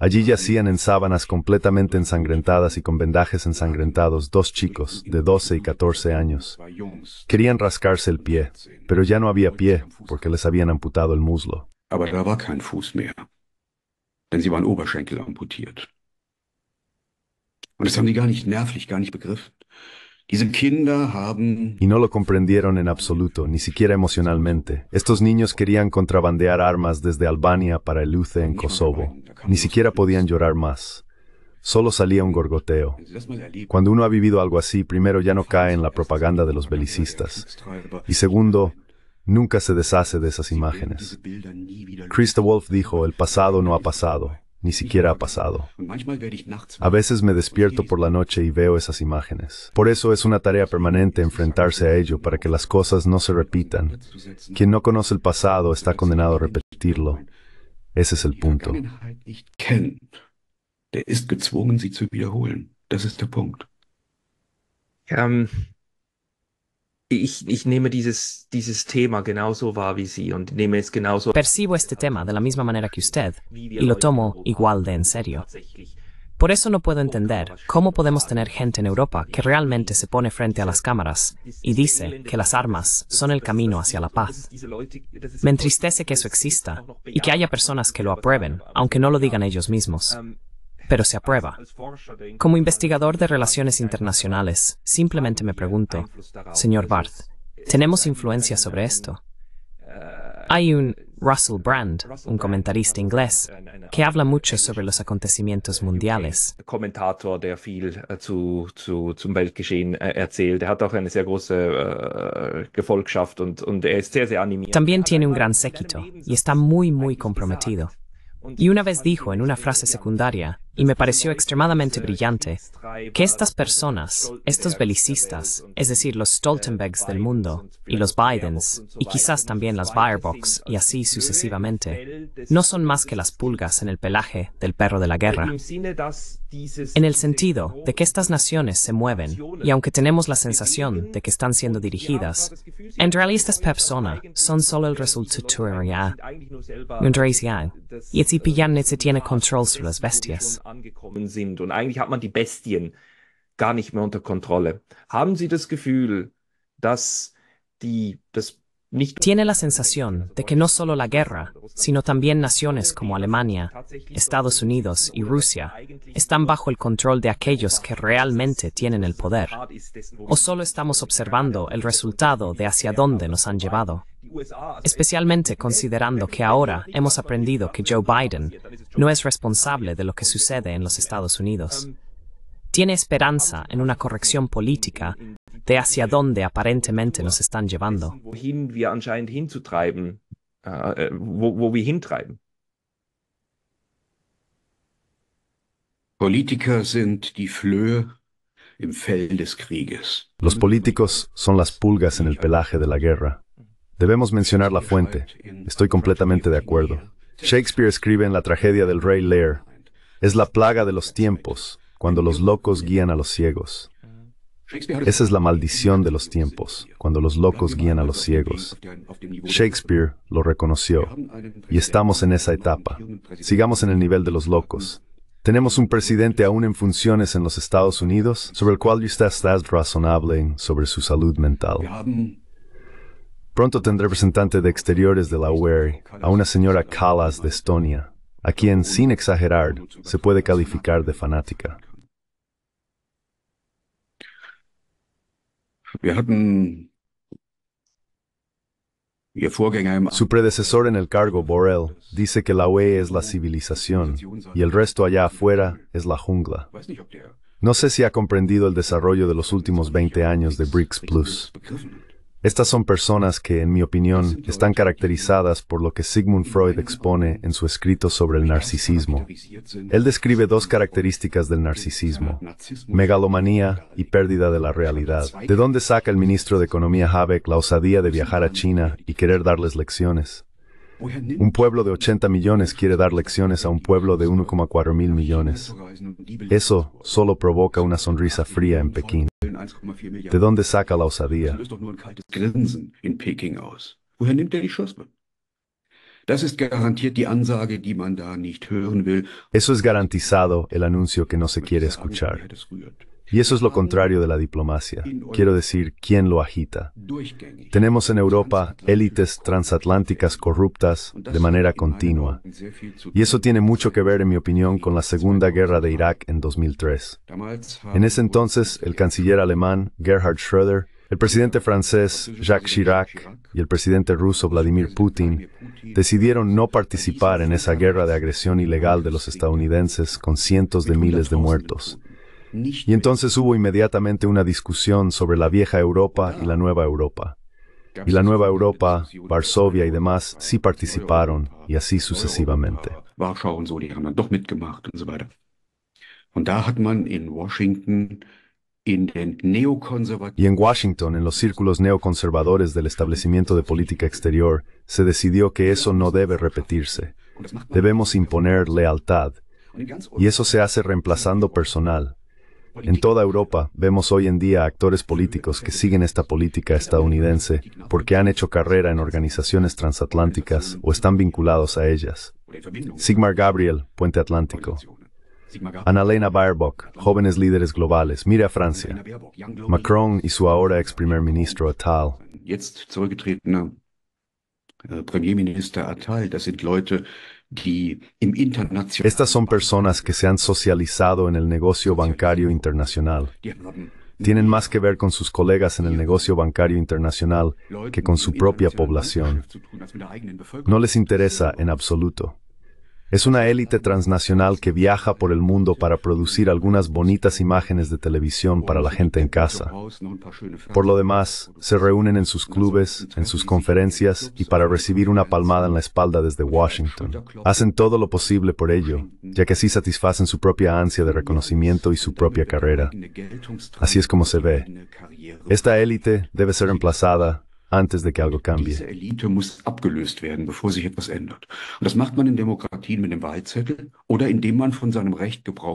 Allí yacían en sábanas completamente ensangrentadas y con vendajes ensangrentados dos chicos de 12 y 14 años. Querían rascarse el pie, pero ya no había pie porque les habían amputado el muslo. Y no lo comprendieron en absoluto, ni siquiera emocionalmente. Estos niños querían contrabandear armas desde Albania para el UCE en Kosovo. Ni siquiera podían llorar más. Solo salía un gorgoteo. Cuando uno ha vivido algo así, primero ya no cae en la propaganda de los belicistas. Y segundo, nunca se deshace de esas imágenes. Christa Wolf dijo, el pasado no ha pasado, ni siquiera ha pasado. A veces me despierto por la noche y veo esas imágenes. Por eso es una tarea permanente enfrentarse a ello para que las cosas no se repitan. Quien no conoce el pasado está condenado a repetirlo. Es ist el punto. nicht kennt, der ist gezwungen, sie zu wiederholen. Das ist der Punkt. Ähm, ich, ich, nehme dieses, dieses Thema genauso wahr wie Sie und nehme es genauso. Percibo este tema de la misma manera que usted y lo tomo igual de en serio. Por eso no puedo entender cómo podemos tener gente en Europa que realmente se pone frente a las cámaras y dice que las armas son el camino hacia la paz. Me entristece que eso exista y que haya personas que lo aprueben, aunque no lo digan ellos mismos pero se aprueba. Como investigador de relaciones internacionales, simplemente me pregunto, señor Barth, ¿tenemos influencia sobre esto? Hay un Russell Brand, un comentarista inglés, eh, que habla mucho sobre los acontecimientos mundiales. También tiene un gran séquito y está muy, muy comprometido. Y una vez dijo en una er frase secundaria, y me pareció extremadamente brillante que estas personas, estos belicistas, es decir, los Stoltenbergs del mundo y los Bidens, y quizás también las Birebox y así sucesivamente, no son más que las pulgas en el pelaje del perro de la guerra. En el sentido de que estas naciones se mueven, y aunque tenemos la sensación de que están siendo dirigidas, en realidad estas personas son solo el resultado de y si pillan se tiene control sobre las bestias angekommen sind und eigentlich hat man die Bestien gar nicht mehr unter Haben Sie Tiene la sensación de que no solo la guerra, sino también naciones como Alemania, Estados Unidos y Rusia están bajo el control de aquellos que realmente tienen el poder. ¿O solo estamos observando el resultado de hacia dónde nos han llevado? especialmente considerando que ahora hemos aprendido que Joe Biden no es responsable de lo que sucede en los Estados Unidos. Tiene esperanza en una corrección política de hacia dónde aparentemente nos están llevando. Los políticos son las pulgas en el pelaje de la guerra. Debemos mencionar la fuente. Estoy completamente de acuerdo. Shakespeare escribe en la tragedia del rey Lear. Es la plaga de los tiempos, cuando los locos guían a los ciegos. Esa es la maldición de los tiempos, cuando los locos guían a los ciegos. Shakespeare lo reconoció, y estamos en esa etapa. Sigamos en el nivel de los locos. Tenemos un presidente aún en funciones en los Estados Unidos sobre el cual usted está razonable sobre su salud mental. Pronto tendré representante de exteriores de la UE, a una señora Kalas de Estonia, a quien, sin exagerar, se puede calificar de fanática. Su predecesor en el cargo, Borrell, dice que la UE es la civilización y el resto allá afuera es la jungla. No sé si ha comprendido el desarrollo de los últimos 20 años de BRICS Plus. Estas son personas que, en mi opinión, están caracterizadas por lo que Sigmund Freud expone en su escrito sobre el narcisismo. Él describe dos características del narcisismo, megalomanía y pérdida de la realidad. ¿De dónde saca el ministro de Economía Habeck la osadía de viajar a China y querer darles lecciones? Un pueblo de 80 millones quiere dar lecciones a un pueblo de 1,4 mil millones. Eso solo provoca una sonrisa fría en Pekín. ¿De dónde saca la osadía? Eso es garantizado el anuncio que no se quiere escuchar. Y eso es lo contrario de la diplomacia. Quiero decir, ¿quién lo agita? Tenemos en Europa élites transatlánticas corruptas de manera continua. Y eso tiene mucho que ver, en mi opinión, con la Segunda Guerra de Irak en 2003. En ese entonces, el canciller alemán Gerhard Schröder el presidente francés Jacques Chirac y el presidente ruso Vladimir Putin decidieron no participar en esa guerra de agresión ilegal de los estadounidenses con cientos de miles de muertos. Y entonces hubo inmediatamente una discusión sobre la vieja Europa y la nueva Europa. Y la nueva Europa, Varsovia y demás sí participaron, y así sucesivamente. Y en Washington, en los círculos neoconservadores del establecimiento de política exterior, se decidió que eso no debe repetirse. Debemos imponer lealtad. Y eso se hace reemplazando personal, en toda Europa vemos hoy en día actores políticos que siguen esta política estadounidense porque han hecho carrera en organizaciones transatlánticas o están vinculados a ellas. Sigmar Gabriel, Puente Atlántico. Annalena Baerbock, jóvenes líderes globales, mire a Francia. Macron y su ahora ex primer ministro Atal. Estas son personas que se han socializado en el negocio bancario internacional. Tienen más que ver con sus colegas en el negocio bancario internacional que con su propia población. No les interesa en absoluto. Es una élite transnacional que viaja por el mundo para producir algunas bonitas imágenes de televisión para la gente en casa. Por lo demás, se reúnen en sus clubes, en sus conferencias y para recibir una palmada en la espalda desde Washington. Hacen todo lo posible por ello, ya que así satisfacen su propia ansia de reconocimiento y su propia carrera. Así es como se ve. Esta élite debe ser emplazada antes de que algo cambie.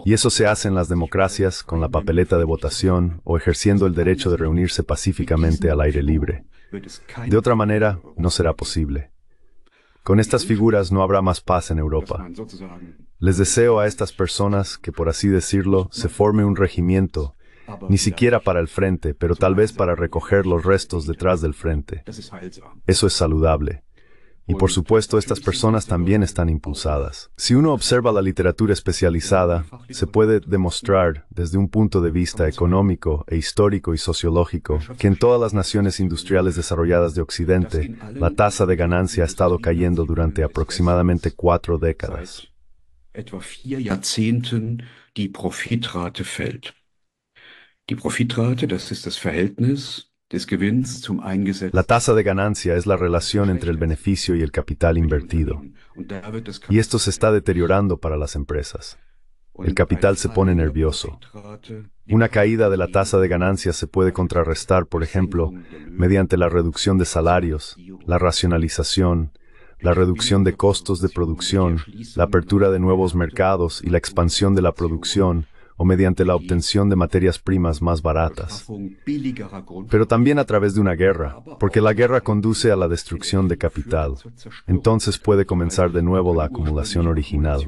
Y eso se hace en las democracias con la papeleta de votación o ejerciendo el derecho de reunirse pacíficamente al aire libre. De otra manera, no será posible. Con estas figuras no habrá más paz en Europa. Les deseo a estas personas que, por así decirlo, se forme un regimiento ni siquiera para el frente, pero tal vez para recoger los restos detrás del frente. Eso es saludable. Y por supuesto, estas personas también están impulsadas. Si uno observa la literatura especializada, se puede demostrar, desde un punto de vista económico e histórico y sociológico, que en todas las naciones industriales desarrolladas de Occidente, la tasa de ganancia ha estado cayendo durante aproximadamente cuatro décadas. La tasa de ganancia es la relación entre el beneficio y el capital invertido. Y esto se está deteriorando para las empresas. El capital se pone nervioso. Una caída de la tasa de ganancia se puede contrarrestar, por ejemplo, mediante la reducción de salarios, la racionalización, la reducción de costos de producción, la apertura de nuevos mercados y la expansión de la producción, o mediante la obtención de materias primas más baratas, pero también a través de una guerra, porque la guerra conduce a la destrucción de capital. Entonces puede comenzar de nuevo la acumulación original.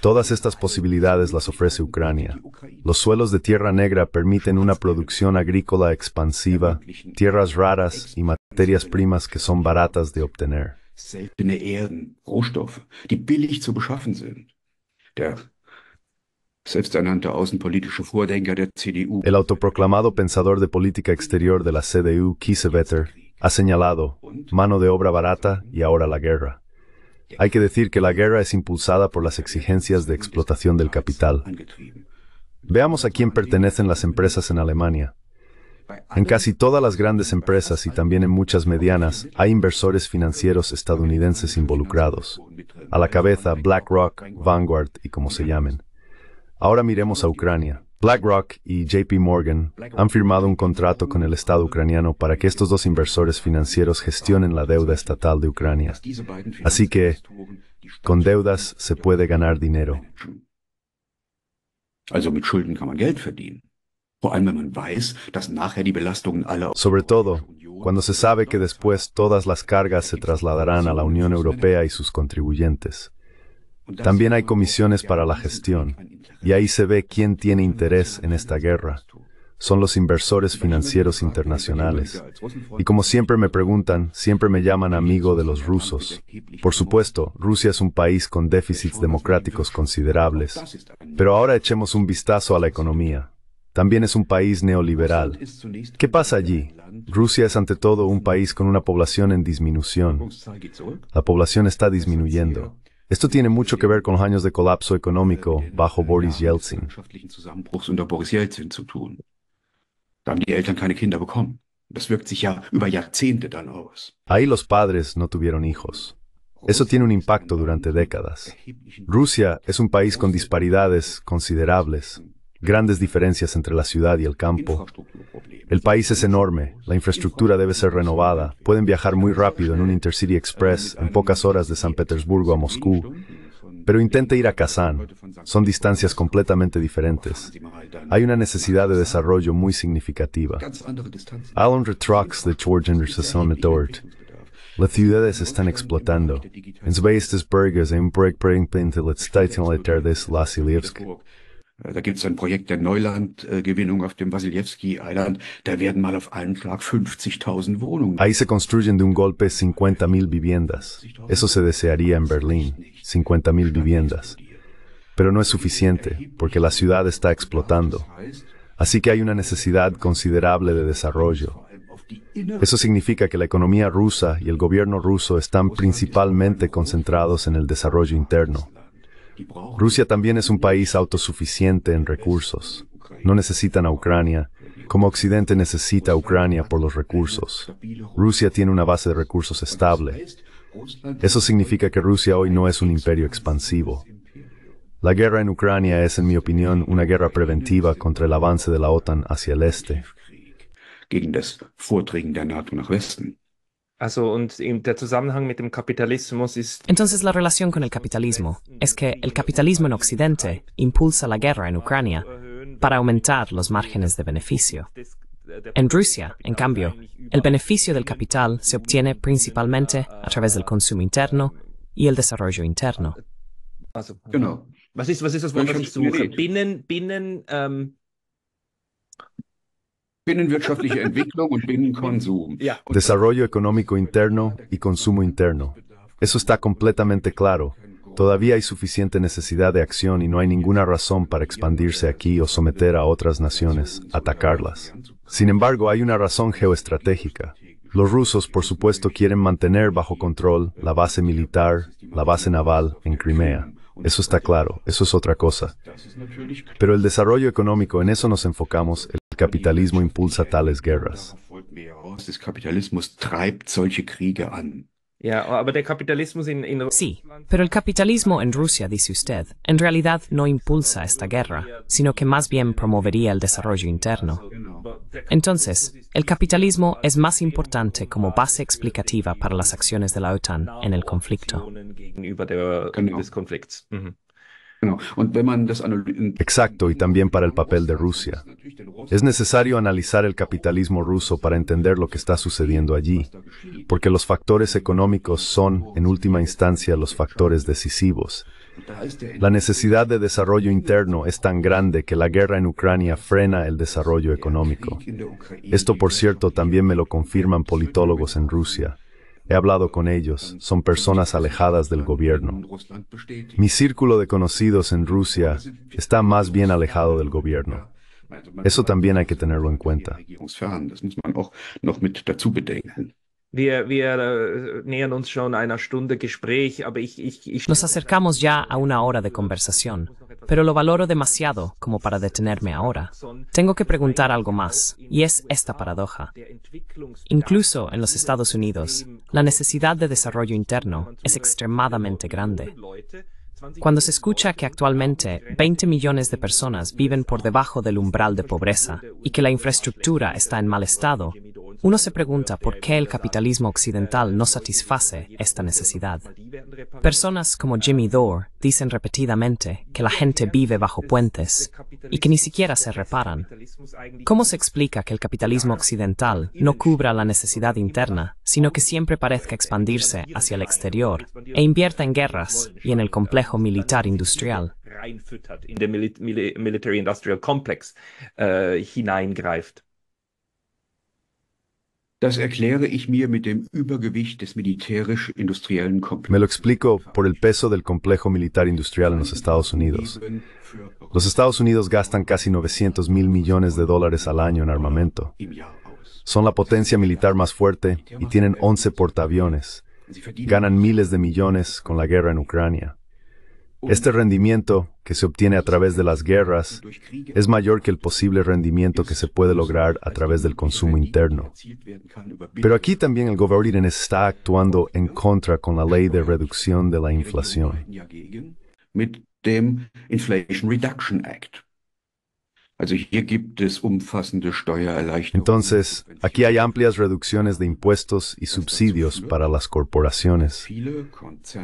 Todas estas posibilidades las ofrece Ucrania. Los suelos de tierra negra permiten una producción agrícola expansiva, tierras raras y materias primas que son baratas de obtener. El autoproclamado pensador de política exterior de la CDU, Kiesewetter, ha señalado mano de obra barata y ahora la guerra. Hay que decir que la guerra es impulsada por las exigencias de explotación del capital. Veamos a quién pertenecen las empresas en Alemania. En casi todas las grandes empresas y también en muchas medianas hay inversores financieros estadounidenses involucrados. A la cabeza BlackRock, Vanguard y como se llamen. Ahora miremos a Ucrania. BlackRock y JP Morgan han firmado un contrato con el Estado ucraniano para que estos dos inversores financieros gestionen la deuda estatal de Ucrania. Así que, con deudas se puede ganar dinero. Sobre todo, cuando se sabe que después todas las cargas se trasladarán a la Unión Europea y sus contribuyentes. También hay comisiones para la gestión, y ahí se ve quién tiene interés en esta guerra. Son los inversores financieros internacionales. Y como siempre me preguntan, siempre me llaman amigo de los rusos. Por supuesto, Rusia es un país con déficits democráticos considerables. Pero ahora echemos un vistazo a la economía. También es un país neoliberal. ¿Qué pasa allí? Rusia es ante todo un país con una población en disminución. La población está disminuyendo. Esto tiene mucho que ver con los años de colapso económico bajo Boris Yeltsin. Ahí los padres no tuvieron hijos. Eso tiene un impacto durante décadas. Rusia es un país con disparidades considerables grandes diferencias entre la ciudad y el campo. El país es enorme, la infraestructura debe ser renovada, pueden viajar muy rápido en un Intercity Express en pocas horas de San Petersburgo a Moscú, pero intente ir a Kazán, son distancias completamente diferentes. Hay una necesidad de desarrollo muy significativa. Alan Retrox de Las ciudades están explotando. En Ahí se construyen de un golpe 50.000 viviendas. Eso se desearía en Berlín, 50.000 viviendas. Pero no es suficiente, porque la ciudad está explotando. Así que hay una necesidad considerable de desarrollo. Eso significa que la economía rusa y el gobierno ruso están principalmente concentrados en el desarrollo interno. Rusia también es un país autosuficiente en recursos. No necesitan a Ucrania, como Occidente necesita a Ucrania por los recursos. Rusia tiene una base de recursos estable. Eso significa que Rusia hoy no es un imperio expansivo. La guerra en Ucrania es, en mi opinión, una guerra preventiva contra el avance de la OTAN hacia el este. Entonces la relación con el capitalismo es que el capitalismo en Occidente impulsa la guerra en Ucrania para aumentar los márgenes de beneficio. En Rusia, en cambio, el beneficio del capital se obtiene principalmente a través del consumo interno y el desarrollo interno. (laughs) Desarrollo económico interno y consumo interno. Eso está completamente claro. Todavía hay suficiente necesidad de acción y no hay ninguna razón para expandirse aquí o someter a otras naciones, atacarlas. Sin embargo, hay una razón geoestratégica. Los rusos, por supuesto, quieren mantener bajo control la base militar, la base naval en Crimea. Eso está claro, eso es otra cosa. Pero el desarrollo económico, en eso nos enfocamos capitalismo impulsa tales guerras. Sí, pero el capitalismo en Rusia, dice usted, en realidad no impulsa esta guerra, sino que más bien promovería el desarrollo interno. Entonces, el capitalismo es más importante como base explicativa para las acciones de la OTAN en el conflicto. Exacto, y también para el papel de Rusia. Es necesario analizar el capitalismo ruso para entender lo que está sucediendo allí, porque los factores económicos son, en última instancia, los factores decisivos. La necesidad de desarrollo interno es tan grande que la guerra en Ucrania frena el desarrollo económico. Esto, por cierto, también me lo confirman politólogos en Rusia. He hablado con ellos, son personas alejadas del gobierno. Mi círculo de conocidos en Rusia está más bien alejado del gobierno. Eso también hay que tenerlo en cuenta. Nos acercamos ya a una hora de conversación pero lo valoro demasiado como para detenerme ahora. Tengo que preguntar algo más, y es esta paradoja. Incluso en los Estados Unidos, la necesidad de desarrollo interno es extremadamente grande. Cuando se escucha que actualmente 20 millones de personas viven por debajo del umbral de pobreza y que la infraestructura está en mal estado, uno se pregunta por qué el capitalismo occidental no satisface esta necesidad. Personas como Jimmy Dore dicen repetidamente que la gente vive bajo puentes y que ni siquiera se reparan. ¿Cómo se explica que el capitalismo occidental no cubra la necesidad interna, sino que siempre parezca expandirse hacia el exterior e invierta en guerras y en el complejo militar industrial? Me lo explico por el peso del complejo militar industrial en los Estados Unidos. Los Estados Unidos gastan casi 900 mil millones de dólares al año en armamento. Son la potencia militar más fuerte y tienen 11 portaaviones. Ganan miles de millones con la guerra en Ucrania. Este rendimiento, que se obtiene a través de las guerras, es mayor que el posible rendimiento que se puede lograr a través del consumo interno. Pero aquí también el gobierno está actuando en contra con la ley de reducción de la inflación. Entonces, aquí hay amplias reducciones de impuestos y subsidios para las corporaciones,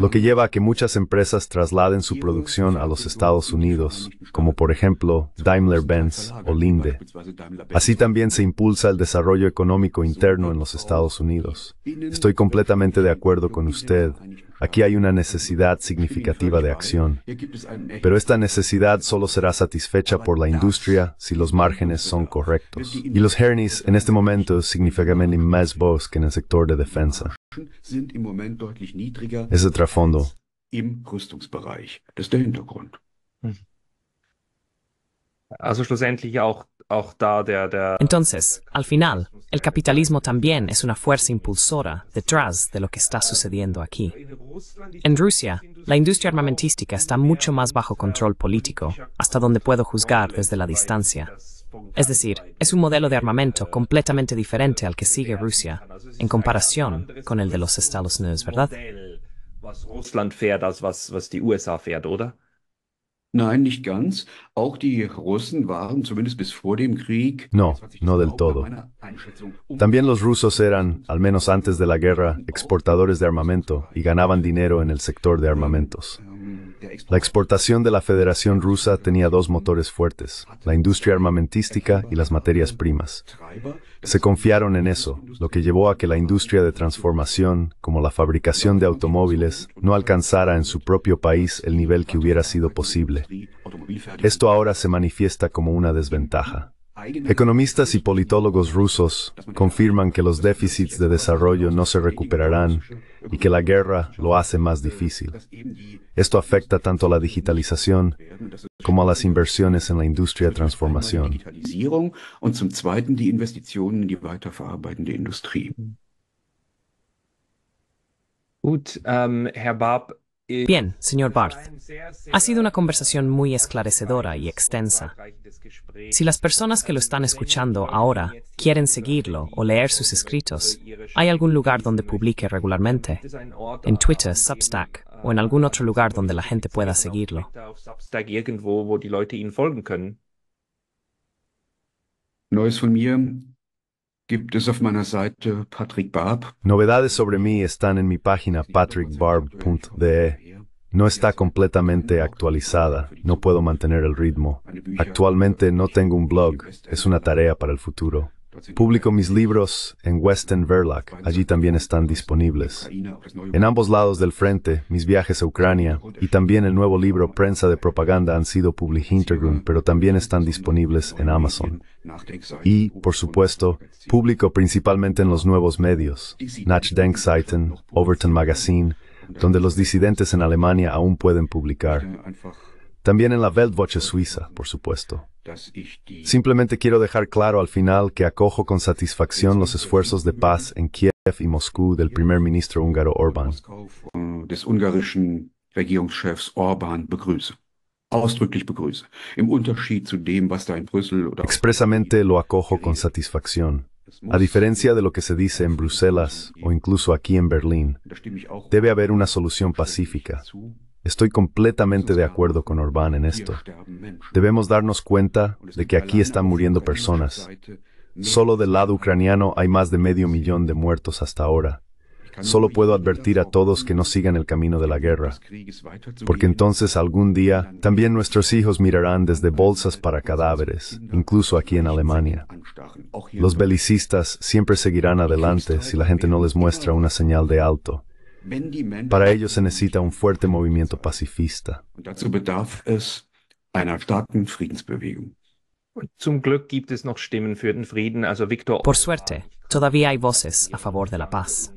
lo que lleva a que muchas empresas trasladen su producción a los Estados Unidos, como por ejemplo Daimler-Benz o Linde. Así también se impulsa el desarrollo económico interno en los Estados Unidos. Estoy completamente de acuerdo con usted. Aquí hay una necesidad significativa de acción, pero esta necesidad solo será satisfecha por la industria si los márgenes son correctos. Y los hernies en este momento significan más voz que en el sector de defensa. Es el trasfondo. Mhm. Also schlussendlich auch entonces, al final, el capitalismo también es una fuerza impulsora detrás de lo que está sucediendo aquí. En Rusia, la industria armamentística está mucho más bajo control político, hasta donde puedo juzgar desde la distancia. Es decir, es un modelo de armamento completamente diferente al que sigue Rusia, en comparación con el de los Estados Unidos, ¿verdad? nicht ganz. Auch die Russen waren zumindest bis vor dem Krieg. No, no del todo. Um También los rusos eran, al menos antes de la guerra, exportadores de armamento y ganaban dinero en el sector de armamentos. Ähm, la exportación de la Federación Rusa tenía dos motores fuertes, la industria armamentística y las materias primas. Se confiaron en eso, lo que llevó a que la industria de transformación, como la fabricación de automóviles, no alcanzara en su propio país el nivel que hubiera sido posible. Esto ahora se manifiesta como una desventaja. Economistas y politólogos rusos confirman que los déficits de desarrollo no se recuperarán y que la guerra lo hace más difícil. Esto afecta tanto a la digitalización como a las inversiones en la industria de transformación. Gut, ähm, Herr eh, Bien, señor Barth, ha sido una conversación muy esclarecedora y extensa. Este si las personas que lo están escuchando ahora quieren seguirlo o leer sus escritos, ¿hay algún lugar donde publique regularmente? En Twitter, Substack o en algún ah, otro lugar donde la gente pueda seguirlo. No es un Novedades sobre mí están en mi página patrickbarb.de. E. No está completamente actualizada, no puedo mantener el ritmo. Actualmente no tengo un blog, este es una tarea para el futuro. Publico mis libros en Westen Verlag, allí también están disponibles. Pues en ambos lados del frente, mis viajes a Ucrania y también el nuevo libro Prensa de Propaganda han sido publicados, pero también están disponibles en Amazon. Y, por supuesto, publico principalmente en los nuevos medios, Nachdenkseiten, pues, Overton Magazine, donde los disidentes en Alemania aún pueden publicar. También en la Weltwoche suiza, por supuesto. Simplemente quiero dejar claro al final que acojo con satisfacción los esfuerzos de paz en Kiev y Moscú del primer ministro húngaro Orbán. Expresamente lo acojo con satisfacción. A diferencia de lo que se dice en Bruselas o incluso aquí en Berlín, debe haber una solución pacífica. Estoy completamente de acuerdo con Orbán en esto. Debemos darnos cuenta de que aquí están muriendo personas. Solo del lado ucraniano hay más de medio millón de muertos hasta ahora. Solo puedo advertir a todos que no sigan el camino de la guerra, porque entonces algún día también nuestros hijos mirarán desde bolsas para cadáveres, incluso aquí en Alemania. Los belicistas siempre seguirán adelante si la gente no les muestra una señal de alto. Para ello se necesita un fuerte movimiento pacifista. Por suerte, todavía hay voces a favor de la paz.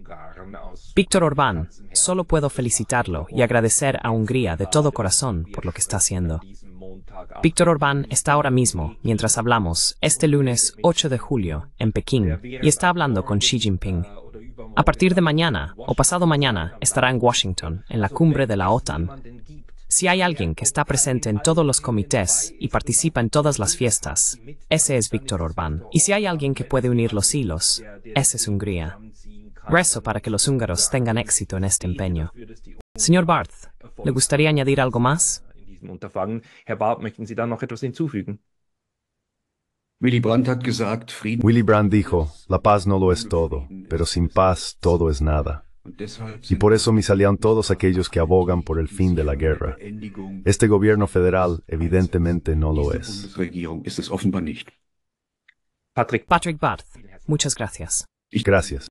Víctor Orbán, solo puedo felicitarlo y agradecer a Hungría de todo corazón por lo que está haciendo. Víctor Orbán está ahora mismo, mientras hablamos, este lunes 8 de julio, en Pekín, y está hablando con Xi Jinping. A partir de mañana o pasado mañana estará en Washington, en la cumbre de la OTAN. Si hay alguien que está presente en todos los comités y participa en todas las fiestas, ese es Víctor Orbán. Y si hay alguien que puede unir los hilos, ese es Hungría. Rezo para que los húngaros tengan éxito en este empeño. Señor Barth, ¿le gustaría añadir algo más? diesem Willy Brandt Brandt dijo, la paz no lo es todo, pero sin paz todo es nada. Y por eso me salían todos aquellos que abogan por el fin de la guerra. Este gobierno federal evidentemente no lo es. Patrick, Patrick Barth, muchas gracias. Gracias.